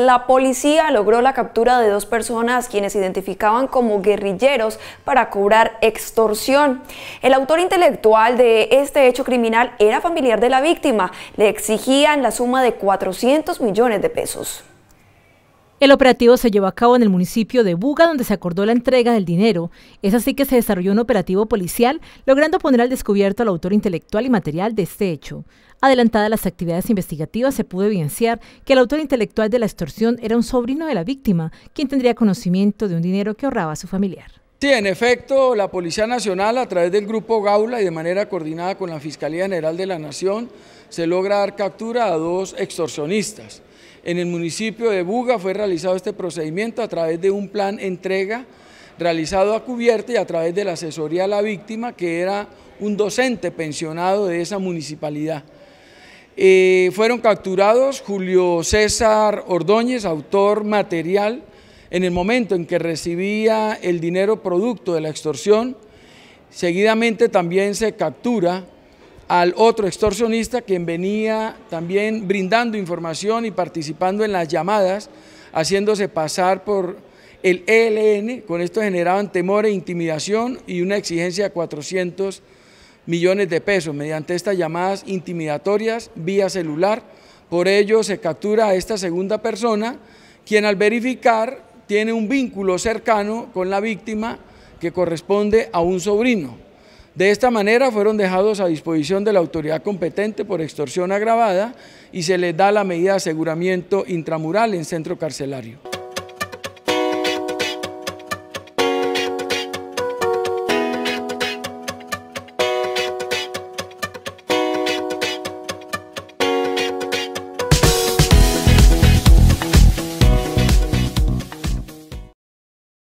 La policía logró la captura de dos personas quienes se identificaban como guerrilleros para cobrar extorsión. El autor intelectual de este hecho criminal era familiar de la víctima. Le exigían la suma de 400 millones de pesos. El operativo se llevó a cabo en el municipio de Buga, donde se acordó la entrega del dinero. Es así que se desarrolló un operativo policial, logrando poner al descubierto al autor intelectual y material de este hecho. Adelantadas las actividades investigativas, se pudo evidenciar que el autor intelectual de la extorsión era un sobrino de la víctima, quien tendría conocimiento de un dinero que ahorraba a su familiar. Sí, en efecto, la Policía Nacional a través del Grupo Gaula y de manera coordinada con la Fiscalía General de la Nación se logra dar captura a dos extorsionistas. En el municipio de Buga fue realizado este procedimiento a través de un plan entrega realizado a cubierta y a través de la asesoría a la víctima que era un docente pensionado de esa municipalidad. Eh, fueron capturados Julio César Ordóñez, autor material, en el momento en que recibía el dinero producto de la extorsión, seguidamente también se captura al otro extorsionista quien venía también brindando información y participando en las llamadas, haciéndose pasar por el ELN, con esto generaban temor e intimidación y una exigencia de 400 millones de pesos mediante estas llamadas intimidatorias vía celular. Por ello se captura a esta segunda persona, quien al verificar tiene un vínculo cercano con la víctima que corresponde a un sobrino. De esta manera fueron dejados a disposición de la autoridad competente por extorsión agravada y se les da la medida de aseguramiento intramural en centro carcelario.